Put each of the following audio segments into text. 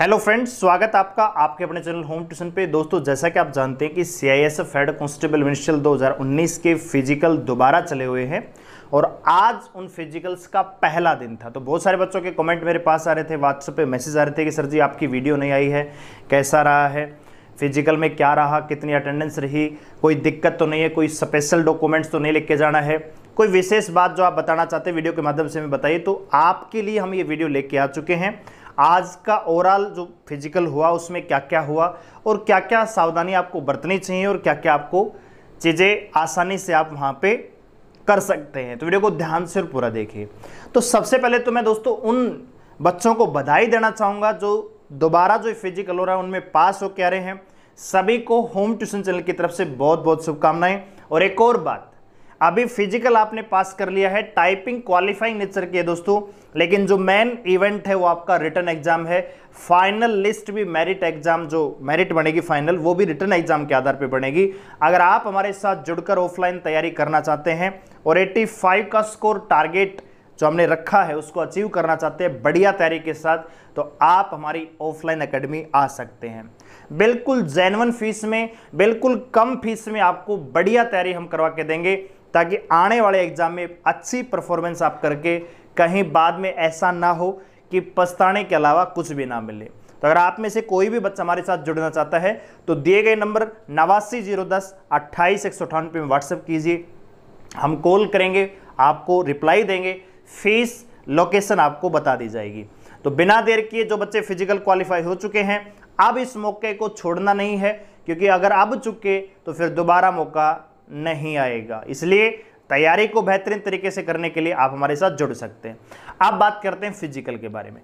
hello friends स्वागत आपका आपके अपने चैनल होम ट्यूशन पे दोस्तों जैसा कि आप जानते हैं कि C I S F head constable minister 2019 के फिजिकल दोबारा चले हुए हैं और आज उन फिजिकल्स का पहला दिन था तो बहुत सारे बच्चों के कमेंट मेरे पास आ रहे थे व्हाट्सएप पे मैसेज आ रहे थे कि सर जी आपकी वीडियो नहीं आई है कैसा रहा है फिजिकल में क्या रहा कितनी अटेंडेंस रही कोई दिक्कत तो नहीं है कोई स्पेशल डॉक्यूमेंट्स तो नहीं लेके जाना है कोई विशेष बात जो आप बताना चाहते हैं वीडियो के माध्यम से हमें बताइए तो आपके लिए हम ये वीडियो लेके आ चुके हैं आज का ओवरऑल जो फिजिकल हुआ उसमें क्या क्या हुआ और क्या क्या सावधानी आपको बरतनी चाहिए और क्या क्या आपको चीज़ें आसानी से आप वहाँ पर कर सकते हैं तो वीडियो को ध्यान से और पूरा देखिए तो सबसे पहले तो मैं दोस्तों उन बच्चों को बधाई देना चाहूँगा जो दोबारा जो फिजिकल हो रहा है उनमें पास हो आ रहे हैं सभी को होम ट्यूशन चैनल की तरफ से बहुत बहुत शुभकामनाएं और एक और बात अभी फिजिकल आपने पास कर लिया है टाइपिंग क्वालिफाइंग नेचर की है दोस्तों लेकिन जो मेन इवेंट है वो आपका रिटर्न एग्जाम है फाइनल लिस्ट भी मेरिट एग्जाम जो मेरिट बनेगी फाइनल वो भी रिटर्न एग्जाम के आधार पर बनेगी अगर आप हमारे साथ जुड़कर ऑफलाइन तैयारी करना चाहते हैं और 85 का स्कोर टारगेट जो हमने रखा है उसको अचीव करना चाहते हैं बढ़िया तैयारी के साथ तो आप हमारी ऑफलाइन एकेडमी आ सकते हैं बिल्कुल जैनवन फीस में बिल्कुल कम फीस में आपको बढ़िया तैयारी हम करवा के देंगे ताकि आने वाले एग्ज़ाम में अच्छी परफॉर्मेंस आप करके कहीं बाद में ऐसा ना हो कि पछताने के अलावा कुछ भी ना मिले तो अगर आप में से कोई भी बच्चा हमारे साथ जुड़ना चाहता है तो दिए गए नंबर नवासी जीरो दस अट्ठाईस एक सौ अठानवे में व्हाट्सएप कीजिए हम कॉल करेंगे आपको रिप्लाई देंगे फीस लोकेशन आपको बता दी जाएगी तो बिना देर किए जो बच्चे फिजिकल क्वालिफाई हो चुके हैं अब इस मौके को छोड़ना नहीं है क्योंकि अगर अब चुके तो फिर दोबारा मौका नहीं आएगा इसलिए तैयारी को बेहतरीन तरीके से करने के लिए आप हमारे साथ जुड़ सकते हैं आप बात करते हैं फिजिकल के बारे में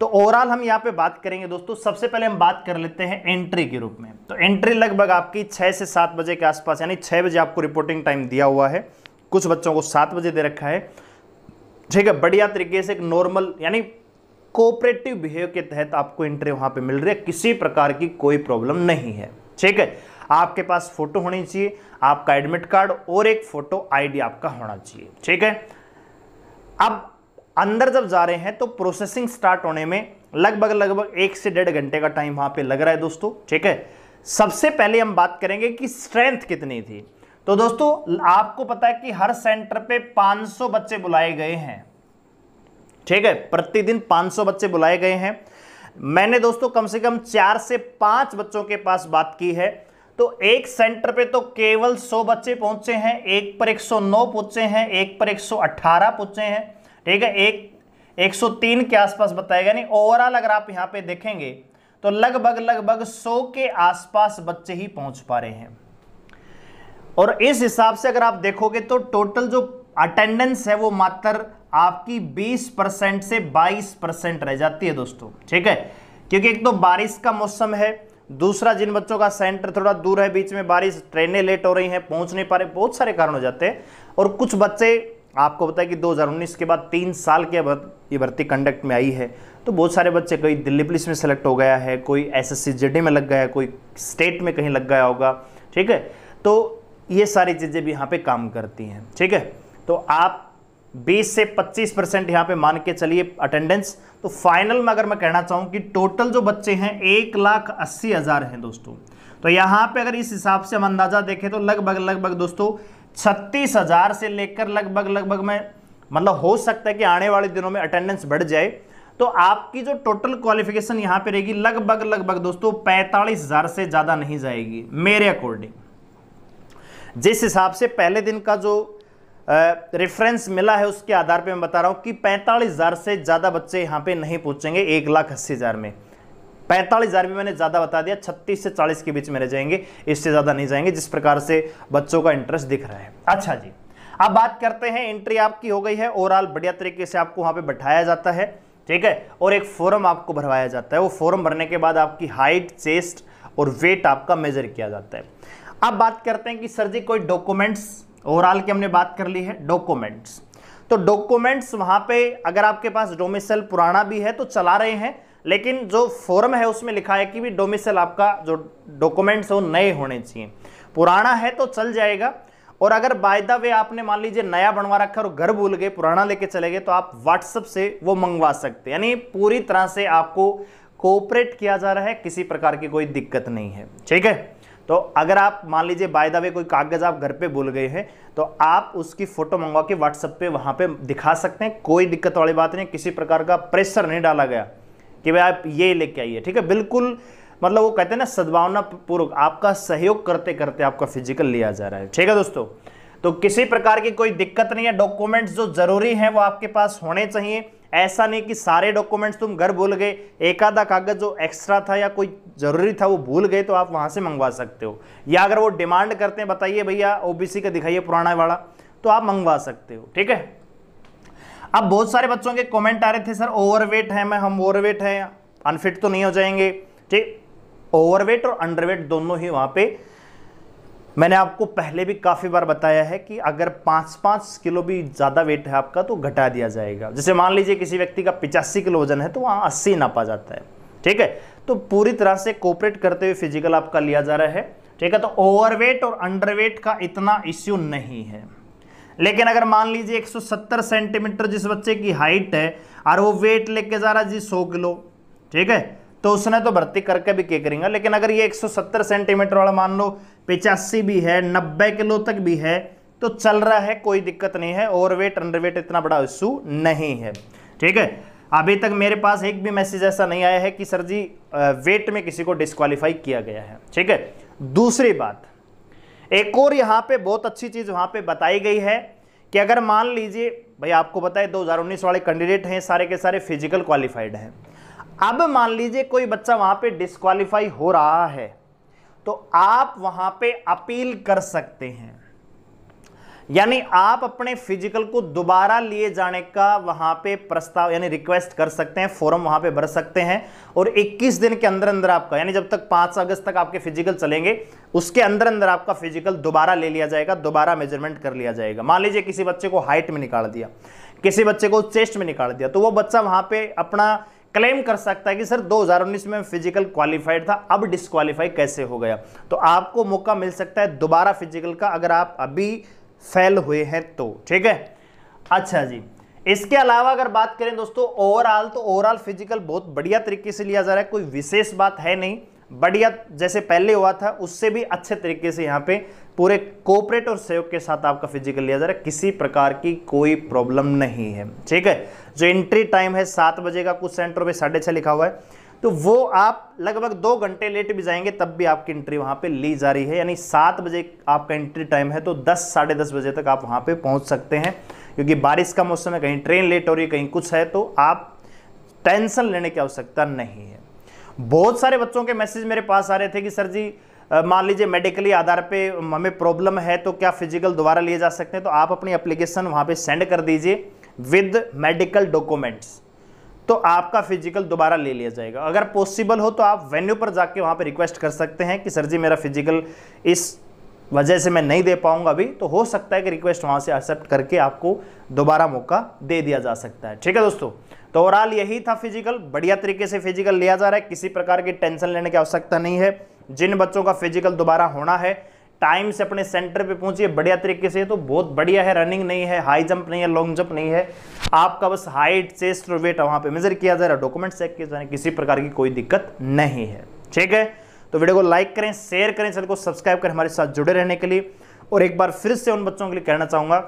तो ओवरऑल हम यहाँ पे बात करेंगे दोस्तों सबसे पहले हम बात कर लेते हैं एंट्री के रूप में तो एंट्री लगभग आपकी छः से सात बजे के आसपास यानी छः बजे आपको रिपोर्टिंग टाइम दिया हुआ है कुछ बच्चों को सात बजे दे रखा है ठीक है बढ़िया तरीके से एक नॉर्मल यानी कोऑपरेटिव बिहेव के तहत आपको एंट्री वहाँ पर मिल रही है किसी प्रकार की कोई प्रॉब्लम नहीं है ठीक है आपके पास फोटो होनी चाहिए आपका एडमिट कार्ड और एक फोटो आईडी आपका होना चाहिए ठीक है अब अंदर जब जा रहे हैं तो प्रोसेसिंग स्टार्ट होने में लगभग लगभग एक से डेढ़ घंटे का टाइम वहां पे लग रहा है दोस्तों ठीक है सबसे पहले हम बात करेंगे कि स्ट्रेंथ कितनी थी तो दोस्तों आपको पता है कि हर सेंटर पे 500 बच्चे बुलाए गए हैं ठीक है प्रतिदिन 500 बच्चे बुलाए गए हैं मैंने दोस्तों कम से कम चार से पांच बच्चों के पास बात की है तो एक सेंटर पे तो केवल 100 बच्चे पहुंचे हैं एक पर 109 पहुंचे हैं एक पर 118 पहुंचे हैं ठीक है एक 103 के आसपास बताएगा नहीं ओवरऑल अगर आप यहां पे देखेंगे तो लगभग लगभग 100 के आसपास बच्चे ही पहुंच पा रहे हैं और इस हिसाब से अगर आप देखोगे तो टोटल जो अटेंडेंस है वो मात्र आपकी 20 परसेंट से 22 परसेंट रह जाती है दोस्तों ठीक है क्योंकि एक तो बारिश का मौसम है दूसरा जिन बच्चों का सेंटर थोड़ा दूर है बीच में बारिश ट्रेनें लेट हो रही हैं पहुंच नहीं पा रहे बहुत सारे कारण हो जाते हैं और कुछ बच्चे आपको बताया कि 2019 के बाद तीन साल के बाद ये भर्ती कंडक्ट में आई है तो बहुत सारे बच्चे कोई दिल्ली पुलिस में सेलेक्ट हो गया है कोई एस जेडी में लग गया है कोई स्टेट में कहीं लग गया होगा ठीक है तो ये सारी चीज़ें भी यहाँ पर काम करती हैं ठीक है तो आप 20 से 25 परसेंट यहाँ पे मान के चलिए अटेंडेंस तो फाइनल में अगर मैं कहना चाहूँ कि टोटल जो बच्चे हैं एक लाख अस्सी हज़ार हैं दोस्तों तो यहाँ पे अगर इस हिसाब से हम अंदाज़ा देखें तो लगभग लगभग दोस्तों छत्तीस हज़ार से लेकर लगभग लगभग मैं मतलब हो सकता है कि आने वाले दिनों में अटेंडेंस बढ़ जाए तो आपकी जो टोटल क्वालिफिकेशन यहाँ पर रहेगी लगभग लगभग दोस्तों पैंतालीस हज़ार से ज़्यादा नहीं जाएगी मेरे अकॉर्डिंग जिस हिसाब से पहले दिन का जो रेफरेंस मिला है उसके आधार पे मैं बता रहा हूँ कि पैंतालीस हज़ार से ज़्यादा बच्चे यहाँ पे नहीं पहुँचेंगे एक लाख अस्सी हज़ार में पैंतालीस हज़ार भी मैंने ज़्यादा बता दिया छत्तीस से चालीस के बीच में रह जाएंगे इससे ज़्यादा नहीं जाएंगे जिस प्रकार से बच्चों का इंटरेस्ट दिख रहा है अच्छा जी अब बात करते हैं एंट्री आपकी हो गई है ओवरऑल बढ़िया तरीके से आपको वहाँ पर बैठाया जाता है ठीक है और एक फॉर्म आपको भरवाया जाता है वो फॉर्म भरने के बाद आपकी हाइट चेस्ट और वेट आपका मेजर किया जाता है अब बात करते हैं कि सर जी कोई डॉक्यूमेंट्स ओवरऑल की हमने बात कर ली है डॉक्यूमेंट्स तो डॉक्यूमेंट्स वहां पे अगर आपके पास डोमिसल पुराना भी है तो चला रहे हैं लेकिन जो फॉर्म है उसमें लिखा है कि भी डोमिसल आपका जो डॉक्यूमेंट्स है वो नए होने चाहिए पुराना है तो चल जाएगा और अगर बाय द वे आपने मान लीजिए नया बनवा रखा और घर भूल गए पुराना लेके चले गए तो आप व्हाट्सअप से वो मंगवा सकते यानी पूरी तरह से आपको कोऑपरेट किया जा रहा है किसी प्रकार की कोई दिक्कत नहीं है ठीक है तो अगर आप मान लीजिए बाय द वे कोई कागज़ आप घर पे भूल गए हैं तो आप उसकी फ़ोटो मंगवा के व्हाट्सअप पे वहाँ पे दिखा सकते हैं कोई दिक्कत वाली बात नहीं किसी प्रकार का प्रेशर नहीं डाला गया कि भाई आप ये लेके आइए ठीक है बिल्कुल मतलब वो कहते हैं ना सद्भावना पूर्वक आपका सहयोग करते करते आपका फिजिकल लिया जा रहा है ठीक है दोस्तों तो किसी प्रकार की कोई दिक्कत नहीं है डॉक्यूमेंट्स जो ज़रूरी हैं वो आपके पास होने चाहिए ऐसा नहीं कि सारे डॉक्यूमेंट्स तुम घर भूल गए एक आधा कागज़ जो एक्स्ट्रा था या कोई ज़रूरी था वो भूल गए तो आप वहां से मंगवा सकते हो या अगर वो डिमांड करते हैं बताइए भैया ओबीसी का दिखाइए पुराना वाला तो आप मंगवा सकते हो ठीक है अब बहुत सारे बच्चों के कॉमेंट आ रहे थे सर ओवरवेट है मैं हम ओवरवेट हैं अनफिट तो नहीं हो जाएंगे ठीक ओवरवेट और अंडरवेट दोनों ही वहां पर मैंने आपको पहले भी काफ़ी बार बताया है कि अगर पाँच पाँच किलो भी ज़्यादा वेट है आपका तो घटा दिया जाएगा जैसे मान लीजिए किसी व्यक्ति का पिचासी किलो वजन है तो वहाँ अस्सी नापा जाता है ठीक है तो पूरी तरह से कोऑपरेट करते हुए फिजिकल आपका लिया जा रहा है ठीक है तो ओवरवेट और अंडरवेट का इतना इश्यू नहीं है लेकिन अगर मान लीजिए 170 सेंटीमीटर जिस बच्चे की हाइट है और वो वेट लेके जा रहा है जी 100 किलो ठीक है तो उसने तो भर्ती करके भी क्या करेंगे लेकिन अगर ये 170 सेंटीमीटर वाला मान लो पिचासी भी है नब्बे किलो तक भी है तो चल रहा है कोई दिक्कत नहीं है ओवरवेट अंडरवेट इतना बड़ा इशू नहीं है ठीक है अभी तक मेरे पास एक भी मैसेज ऐसा नहीं आया है कि सर जी वेट में किसी को डिस्कालीफाई किया गया है ठीक है दूसरी बात एक और यहाँ पे बहुत अच्छी चीज़ वहां पे बताई गई है कि अगर मान लीजिए भाई आपको बताए 2019 वाले कैंडिडेट हैं सारे के सारे फिजिकल क्वालिफाइड हैं अब मान लीजिए कोई बच्चा वहां पे डिस्कालीफाई हो रहा है तो आप वहां पे अपील कर सकते हैं यानी आप अपने फिजिकल को दोबारा लिए जाने का वहां पे प्रस्ताव यानी रिक्वेस्ट कर सकते हैं फॉर्म वहां पे भर सकते हैं और 21 दिन के अंदर अंदर आपका यानी जब तक 5 अगस्त तक आपके फिजिकल चलेंगे उसके अंदर अंदर आपका फिजिकल दोबारा ले लिया जाएगा दोबारा मेजरमेंट कर लिया जाएगा मान लीजिए किसी बच्चे को हाइट में निकाल दिया किसी बच्चे को चेस्ट में निकाल दिया तो वो बच्चा वहां पर अपना क्लेम कर सकता है कि सर 2019 में फिजिकल क्वालिफाइड था अब डिसक्वालीफाई कैसे हो गया तो आपको मौका मिल सकता है दोबारा फिजिकल का अगर आप अभी फेल हुए हैं तो ठीक है अच्छा जी इसके अलावा अगर बात करें दोस्तों ओवरऑल तो ओवरऑल फिजिकल बहुत बढ़िया तरीके से लिया जा रहा है कोई विशेष बात है नहीं बढ़िया जैसे पहले हुआ था उससे भी अच्छे तरीके से यहाँ पे पूरे कोऑपरेट और सहयोग के साथ आपका फिजिकल लिया जा रहा है किसी प्रकार की कोई प्रॉब्लम नहीं है ठीक है जो एंट्री टाइम है सात बजे का कुछ सेंटर पे साढ़े छः लिखा हुआ है तो वो आप लगभग दो घंटे लेट भी जाएंगे तब भी आपकी एंट्री वहाँ पे ली जा रही है यानी सात बजे आपका एंट्री टाइम है तो दस साढ़े दस बजे तक आप वहाँ पे पहुँच सकते हैं क्योंकि बारिश का मौसम है कहीं ट्रेन लेट हो रही है कहीं कुछ है तो आप टेंशन लेने की आवश्यकता नहीं है बहुत सारे बच्चों के मैसेज मेरे पास आ रहे थे कि सर जी मान लीजिए मेडिकली आधार पे हमें प्रॉब्लम है तो क्या फिजिकल दोबारा लिए जा सकते हैं तो आप अपनी एप्लीकेशन वहाँ पे सेंड कर दीजिए विद मेडिकल डॉक्यूमेंट्स तो आपका फिजिकल दोबारा ले लिया जाएगा अगर पॉसिबल हो तो आप वेन्यू पर जाके वहाँ पर रिक्वेस्ट कर सकते हैं कि सर जी मेरा फिजिकल इस वजह से मैं नहीं दे पाऊंगा अभी तो हो सकता है कि रिक्वेस्ट वहाँ से एक्सेप्ट करके आपको दोबारा मौका दे दिया जा सकता है ठीक है दोस्तों तो ओवरऑल यही था फिजिकल बढ़िया तरीके से फिजिकल लिया जा रहा है किसी प्रकार की टेंशन लेने की आवश्यकता नहीं है जिन बच्चों का फिजिकल दोबारा होना है टाइम से अपने सेंटर पे पहुंचिए बढ़िया तरीके से तो बहुत बढ़िया है रनिंग नहीं है हाई जंप नहीं है लॉन्ग जंप नहीं है आपका बस हाइट चेस्ट और वेट वहां पे मेजर किया जा रहा है डॉक्यूमेंट चेक किया जा रहा है किसी प्रकार की कोई दिक्कत नहीं है ठीक है तो वीडियो को लाइक करें शेयर करें चैनल को सब्सक्राइब करें हमारे साथ जुड़े रहने के लिए और एक बार फिर से उन बच्चों के लिए कहना चाहूंगा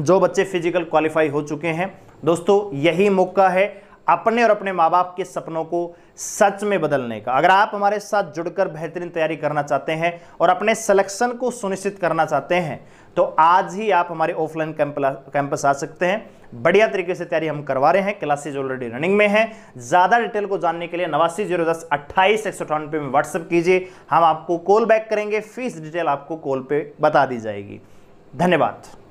जो बच्चे फिजिकल क्वालिफाई हो चुके हैं दोस्तों यही मौका है अपने और अपने माँ बाप के सपनों को सच में बदलने का अगर आप हमारे साथ जुड़कर बेहतरीन तैयारी करना चाहते हैं और अपने सिलेक्शन को सुनिश्चित करना चाहते हैं तो आज ही आप हमारे ऑफलाइन कैंपस आ सकते हैं बढ़िया तरीके से तैयारी हम करवा रहे हैं क्लासेज ऑलरेडी रनिंग में है ज़्यादा डिटेल को जानने के लिए नवासी जीरो दस अट्ठाईस एक सौ अठानवे में व्हाट्सअप कीजिए हम आपको कॉल बैक करेंगे फीस डिटेल आपको कॉल पे बता दी जाएगी धन्यवाद